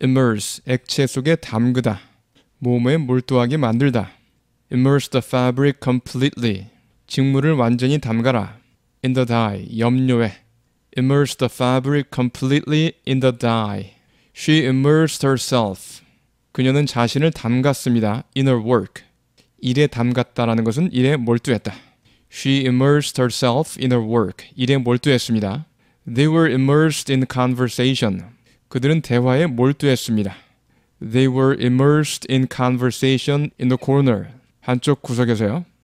immerse 액체 속에 담그다 몸에 몰두하게 만들다 immerse the fabric completely 직물을 완전히 담가라 in the dye 염료에 immerse the fabric completely in the dye she immersed herself 그녀는 자신을 담갔습니다 in her work 일에 담갔다라는 것은 일에 몰두했다 she immersed herself in her work 일에 몰두했습니다 they were immersed in conversation 그들은 대화에 몰두했습니다. They were immersed in conversation in the corner. 한쪽 구석에서요.